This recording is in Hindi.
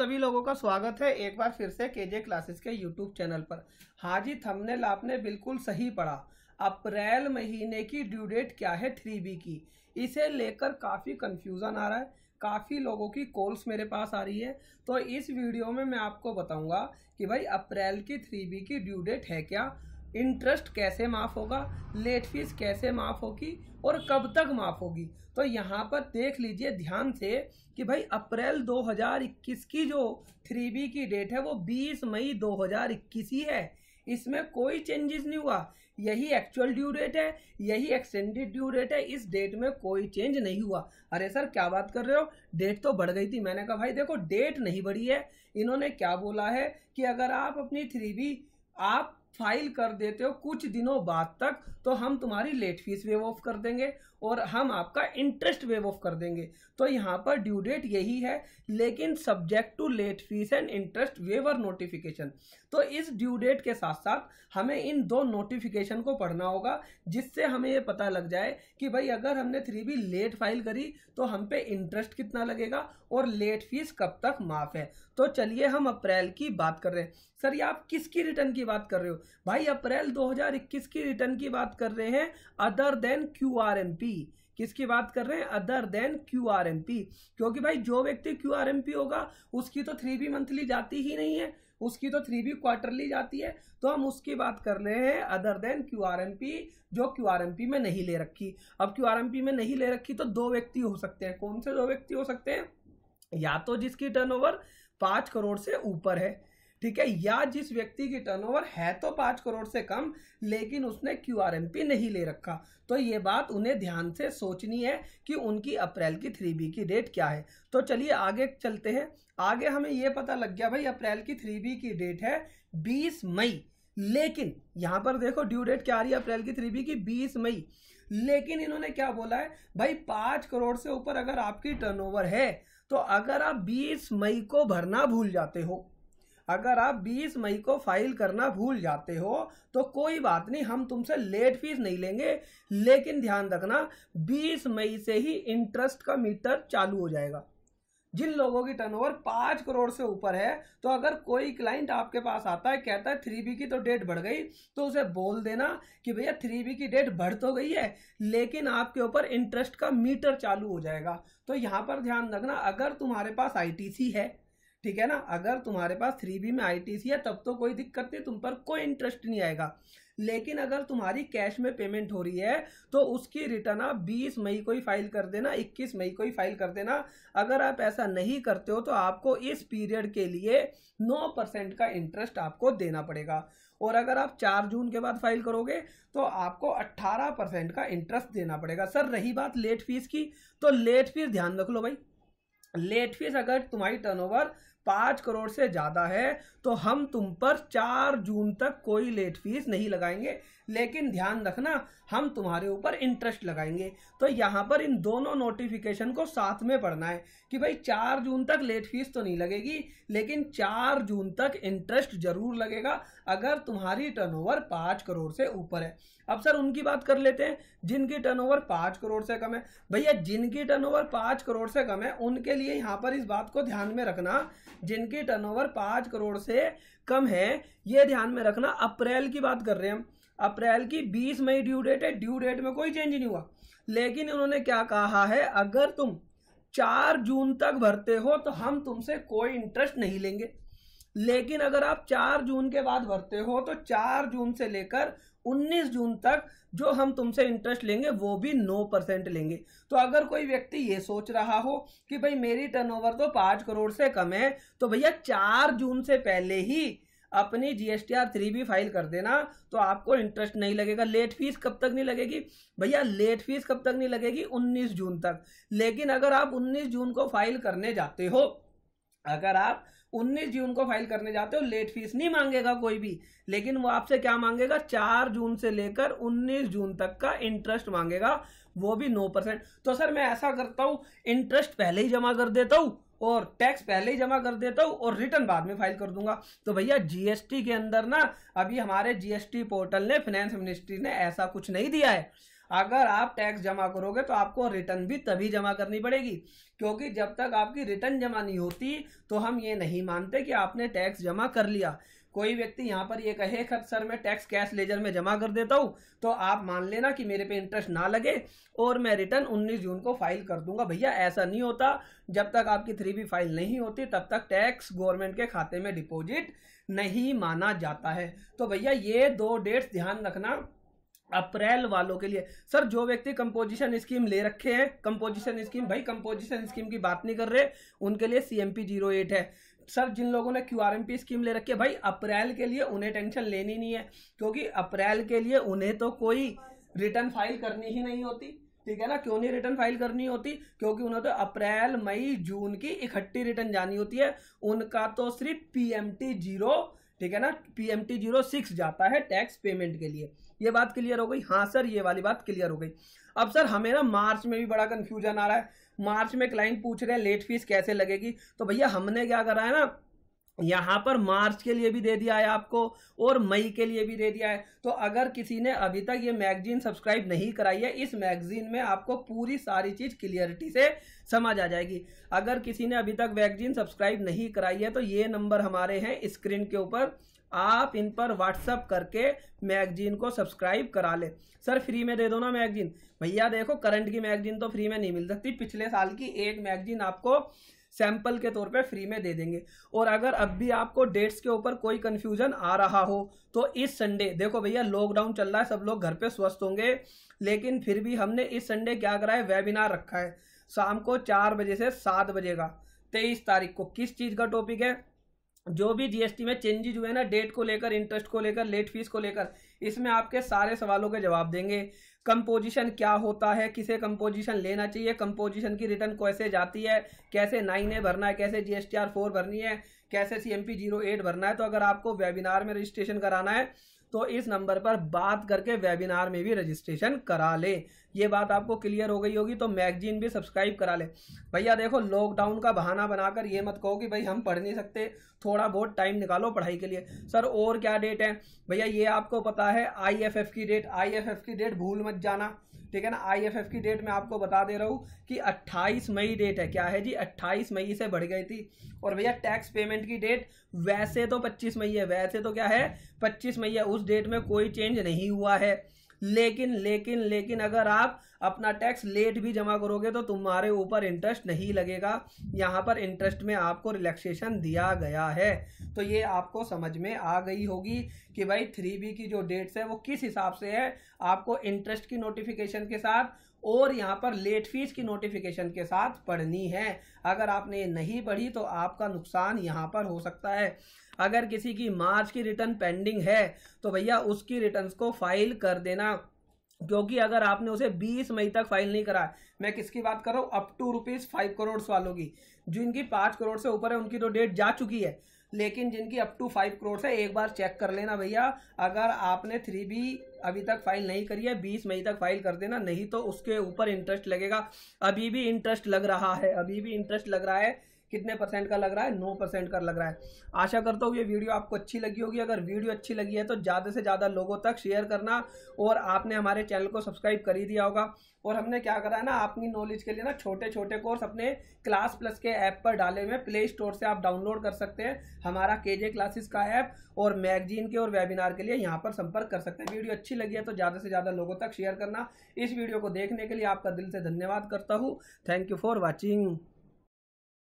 सभी लोगों का स्वागत है एक बार फिर से केजे क्लासेस के यूट्यूब चैनल पर हाजी थंबनेल आपने बिल्कुल सही पढ़ा अप्रैल महीने की ड्यू डेट क्या है थ्री बी की इसे लेकर काफ़ी कन्फ्यूज़न आ रहा है काफ़ी लोगों की कॉल्स मेरे पास आ रही है तो इस वीडियो में मैं आपको बताऊंगा कि भाई अप्रैल की थ्री बी की ड्यू डेट है क्या इंटरेस्ट कैसे माफ़ होगा लेट फीस कैसे माफ़ होगी और कब तक माफ़ होगी तो यहाँ पर देख लीजिए ध्यान से कि भाई अप्रैल 2021 की जो थ्री बी की डेट है वो 20 मई 2021 ही है इसमें कोई चेंजेस नहीं हुआ यही एक्चुअल ड्यू डेट है यही एक्सटेंडेड ड्यू डेट है इस डेट में कोई चेंज नहीं हुआ अरे सर क्या बात कर रहे हो डेट तो बढ़ गई थी मैंने कहा भाई देखो डेट नहीं बढ़ी है इन्होंने क्या बोला है कि अगर आप अपनी थ्री बी आप फाइल कर देते हो कुछ दिनों बाद तक तो हम तुम्हारी लेट फीस वेव ऑफ कर देंगे और हम आपका इंटरेस्ट वेव ऑफ कर देंगे तो यहाँ पर ड्यू डेट यही है लेकिन subject to late fees and interest waiver notification तो इस ड्यू डेट के साथ साथ हमें इन दो नोटिफिकेशन को पढ़ना होगा जिससे हमें ये पता लग जाए कि भाई अगर हमने थ्री बी लेट फाइल करी तो हम पे इंटरेस्ट कितना लगेगा और लेट फीस कब तक माफ़ है तो चलिए हम अप्रैल की बात कर रहे हैं सर ये आप किसकी रिटर्न की बात कर रहे हो भाई अप्रैल 2021 की रिटर्न की बात कर रहे हैं other than Q R M P P किसकी बात कर रहे हैं other than Q R M P क्योंकि भाई जो व्यक्ति क्यू आर एम पी होगा उसकी तो थ्री बी मंथली जाती ही नहीं है उसकी तो थ्री बी क्वार्टरली जाती है तो हम उसकी बात कर रहे हैं other than Q R M P जो क्यू आर एम पी में नहीं ले रखी अब क्यू आर एम पी में नहीं ले रखी तो दो व्यक्ति हो सकते हैं कौन से दो व्यक्ति हो सकते हैं या तो जिसकी टर्नओवर पाँच करोड़ से ऊपर है ठीक है या जिस व्यक्ति की टर्नओवर है तो पाँच करोड़ से कम लेकिन उसने क्यू नहीं ले रखा तो ये बात उन्हें ध्यान से सोचनी है कि उनकी अप्रैल की थ्री बी की डेट क्या है तो चलिए आगे चलते हैं आगे हमें ये पता लग गया भाई अप्रैल की थ्री बी की डेट है बीस मई लेकिन यहाँ पर देखो ड्यू डेट क्या आ रही है अप्रैल की थ्री बी की बीस मई लेकिन इन्होंने क्या बोला है भाई पाँच करोड़ से ऊपर अगर आपकी टर्नओवर है तो अगर आप बीस मई को भरना भूल जाते हो अगर आप 20 मई को फाइल करना भूल जाते हो तो कोई बात नहीं हम तुमसे लेट फीस नहीं लेंगे लेकिन ध्यान रखना 20 मई से ही इंटरेस्ट का मीटर चालू हो जाएगा जिन लोगों की टर्नओवर पाँच करोड़ से ऊपर है तो अगर कोई क्लाइंट आपके पास आता है कहता है थ्री बी की तो डेट बढ़ गई तो उसे बोल देना कि भैया थ्री बी की डेट बढ़ तो गई है लेकिन आपके ऊपर इंटरेस्ट का मीटर चालू हो जाएगा तो यहाँ पर ध्यान रखना अगर तुम्हारे पास आईटीसी है ठीक है ना अगर तुम्हारे पास थ्री बी में आईटीसी है तब तो कोई दिक्कत नहीं तुम पर कोई इंटरेस्ट नहीं आएगा लेकिन अगर तुम्हारी कैश में पेमेंट हो रही है तो उसकी रिटर्न आप बीस मई को ही फाइल कर देना इक्कीस मई को ही फाइल कर देना अगर आप ऐसा नहीं करते हो तो आपको इस पीरियड के लिए नौ परसेंट का इंटरेस्ट आपको देना पड़ेगा और अगर आप चार जून के बाद फाइल करोगे तो आपको अट्ठारह परसेंट का इंटरेस्ट देना पड़ेगा सर रही बात लेट फीस की तो लेट फीस ध्यान रख लो भाई लेट फीस अगर तुम्हारी टर्न पाँच करोड़ से ज़्यादा है तो हम तुम पर चार जून तक कोई लेट फीस नहीं लगाएंगे लेकिन ध्यान रखना हम तुम्हारे ऊपर इंटरेस्ट लगाएंगे तो यहाँ पर इन दोनों नोटिफिकेशन को साथ में पढ़ना है कि भाई चार जून तक लेट फीस तो नहीं लगेगी लेकिन चार जून तक इंटरेस्ट जरूर लगेगा अगर तुम्हारी टर्नओवर पाँच करोड़ से ऊपर है अब सर उनकी बात कर लेते हैं जिनकी टर्न पाँच करोड़ से कम है भैया जिनकी टर्न पाँच करोड़ से कम है उनके लिए यहाँ पर इस बात को ध्यान में रखना जिनकी टर्न पाँच करोड़ से कम है ये ध्यान में रखना अप्रैल की बात कर रहे हैं हम अप्रैल की बीस मई ड्यू डेट है ड्यू डेट में कोई चेंज नहीं हुआ लेकिन उन्होंने क्या कहा है अगर तुम चार जून तक भरते हो तो हम तुमसे कोई इंटरेस्ट नहीं लेंगे लेकिन अगर आप चार जून के बाद भरते हो तो चार जून से लेकर 19 जून तक जो हम तुमसे इंटरेस्ट लेंगे वो भी 9 परसेंट लेंगे तो अगर कोई व्यक्ति ये सोच रहा हो कि भाई मेरी टर्नओवर तो पाँच करोड़ से कम है तो भैया चार जून से पहले ही अपनी जीएसटीआर थ्री भी फाइल कर देना तो आपको इंटरेस्ट नहीं लगेगा लेट फीस कब तक नहीं लगेगी भैया लेट फीस कब तक नहीं लगेगी 19 जून तक लेकिन अगर आप 19 जून को फाइल करने जाते हो अगर आप 19 जून को फाइल करने जाते हो लेट फीस नहीं मांगेगा कोई भी लेकिन वो आपसे क्या मांगेगा 4 जून से लेकर 19 जून तक का इंटरेस्ट मांगेगा वो भी 9 परसेंट तो सर मैं ऐसा करता हूँ इंटरेस्ट पहले ही जमा कर देता हूँ और टैक्स पहले ही जमा कर देता हूँ और रिटर्न बाद में फाइल कर दूंगा तो भैया जीएसटी के अंदर ना अभी हमारे जीएसटी पोर्टल ने फाइनेंस मिनिस्ट्री ने ऐसा कुछ नहीं दिया है अगर आप टैक्स जमा करोगे तो आपको रिटर्न भी तभी जमा करनी पड़ेगी क्योंकि जब तक आपकी रिटर्न जमा नहीं होती तो हम ये नहीं मानते कि आपने टैक्स जमा कर लिया कोई व्यक्ति यहाँ पर ये कहे सर मैं टैक्स कैश लेजर में जमा कर देता हूँ तो आप मान लेना कि मेरे पे इंटरेस्ट ना लगे और मैं रिटर्न 19 जून को फाइल कर दूंगा भैया ऐसा नहीं होता जब तक आपकी थ्री बी फाइल नहीं होती तब तक टैक्स गवर्नमेंट के खाते में डिपोजिट नहीं माना जाता है तो भैया ये दो डेट्स ध्यान रखना अप्रैल वालों के लिए सर जो व्यक्ति कंपोजिशन स्कीम ले रखे हैं कंपोजिशन स्कीम भाई कंपोजिशन स्कीम की बात नहीं कर रहे उनके लिए सीएमपी जीरो एट है सर जिन लोगों ने Q R M P scheme ले रखी है भाई अप्रैल के लिए उन्हें टेंशन लेनी नहीं है क्योंकि अप्रैल के लिए उन्हें तो कोई रिटर्न फाइल करनी ही नहीं होती ठीक है ना क्यों नहीं रिटर्न फाइल करनी होती क्योंकि उन्हें तो अप्रैल मई जून की इकट्ठी रिटर्न जानी होती है उनका तो सिर्फ पी एम टी जीरो ठीक है ना P M T zero six जाता है टैक्स पेमेंट के लिए ये बात क्लियर हो गई हाँ सर ये वाली बात क्लियर हो गई अब सर हमें ना मार्च में भी बड़ा कन्फ्यूजन आ रहा है मार्च में क्लाइंट पूछ रहे हैं लेट फीस कैसे लगेगी तो भैया हमने क्या करा है ना यहाँ पर मार्च के लिए भी दे दिया है आपको और मई के लिए भी दे दिया है तो अगर किसी ने अभी तक ये मैगजीन सब्सक्राइब नहीं कराई है इस मैगजीन में आपको पूरी सारी चीज़ क्लियरिटी से समझ आ जाएगी अगर किसी ने अभी तक मैगजीन सब्सक्राइब नहीं कराई है तो ये नंबर हमारे हैं स्क्रीन के ऊपर आप इन पर व्हाट्सअप करके मैगजीन को सब्सक्राइब करा ले सर फ्री में दे दो ना मैगजीन भैया देखो करंट की मैगजीन तो फ्री में नहीं मिल सकती पिछले साल की एक मैगजीन आपको सैंपल के तौर पे फ्री में दे देंगे और अगर अब भी आपको डेट्स के ऊपर कोई कन्फ्यूजन आ रहा हो तो इस संडे देखो भैया लॉकडाउन चल रहा है सब लोग घर पे स्वस्थ होंगे लेकिन फिर भी हमने इस संडे क्या करा है वेबिनार रखा है शाम को चार बजे से सात बजे का तेईस तारीख को किस चीज़ का टॉपिक है जो भी जीएसटी में चेंजेज हुए ना डेट को लेकर इंटरेस्ट को लेकर लेट फीस को लेकर इसमें आपके सारे सवालों के जवाब देंगे कंपोजिशन क्या होता है किसे कंपोजिशन लेना चाहिए कंपोजिशन की रिटर्न कैसे जाती है कैसे नाइन ए भरना है कैसे G S T R four भरनी है कैसे C M P zero eight भरना है तो अगर आपको वेबिनार में रजिस्ट्रेशन कराना है तो इस नंबर पर बात करके वेबिनार में भी रजिस्ट्रेशन करा ले ये बात आपको क्लियर हो गई होगी तो मैगजीन भी सब्सक्राइब करा ले भैया देखो लॉकडाउन का बहाना बनाकर ये मत कहो कि भाई हम पढ़ नहीं सकते थोड़ा बहुत टाइम निकालो पढ़ाई के लिए सर और क्या डेट है भैया ये आपको पता है आईएफएफ की डेट आईएफएफ की डेट भूल मत जाना ठीक है ना आईएफएफ की डेट मैं आपको बता दे रहा हूँ कि 28 मई डेट है क्या है जी 28 मई से बढ़ गई थी और भैया टैक्स पेमेंट की डेट वैसे तो 25 मई है वैसे तो क्या है 25 मई है उस डेट में कोई चेंज नहीं हुआ है लेकिन लेकिन लेकिन अगर आप अपना टैक्स लेट भी जमा करोगे तो तुम्हारे ऊपर इंटरेस्ट नहीं लगेगा यहाँ पर इंटरेस्ट में आपको रिलैक्सेशन दिया गया है तो ये आपको समझ में आ गई होगी कि भाई थ्री बी की जो डेट्स है वो किस हिसाब से है आपको इंटरेस्ट की नोटिफिकेशन के साथ और यहाँ पर लेट फीस की नोटिफिकेशन के साथ पढ़नी है अगर आपने नहीं पढ़ी तो आपका नुकसान यहाँ पर हो सकता है अगर किसी की मार्च की रिटर्न पेंडिंग है तो भैया उसकी रिटर्न को फाइल कर देना क्योंकि अगर आपने उसे 20 मई तक फाइल नहीं करा मैं किसकी बात कर रहा हूँ up to rupees five crore वालों की जिनकी पाँच करोड़ से ऊपर है उनकी तो डेट जा चुकी है लेकिन जिनकी अप टू फाइव करोड़ है एक बार चेक कर लेना भैया अगर आपने थ्री बी अभी तक फाइल नहीं करी है बीस मई तक फाइल कर देना नहीं तो उसके ऊपर इंटरेस्ट लगेगा अभी भी इंटरेस्ट लग रहा है अभी भी इंटरेस्ट लग रहा है कितने परसेंट का लग रहा है नौ परसेंट का लग रहा है आशा करता हूँ ये वीडियो आपको अच्छी लगी होगी अगर वीडियो अच्छी लगी है तो ज़्यादा से ज़्यादा लोगों तक शेयर करना और आपने हमारे चैनल को सब्सक्राइब कर ही दिया होगा और हमने क्या करा है ना अपनी नॉलेज के लिए ना छोटे छोटे कोर्स अपने क्लास प्लस के ऐप पर डाले हुए प्ले स्टोर से आप डाउनलोड कर सकते हैं हमारा के जे क्लासेस का ऐप और मैगजीन के और वेबिनार के लिए यहाँ पर संपर्क कर सकते हैं वीडियो अच्छी लगी है तो ज़्यादा से ज़्यादा लोगों तक शेयर करना इस वीडियो को देखने के लिए आपका दिल से धन्यवाद करता हूँ थैंक यू फॉर वॉचिंग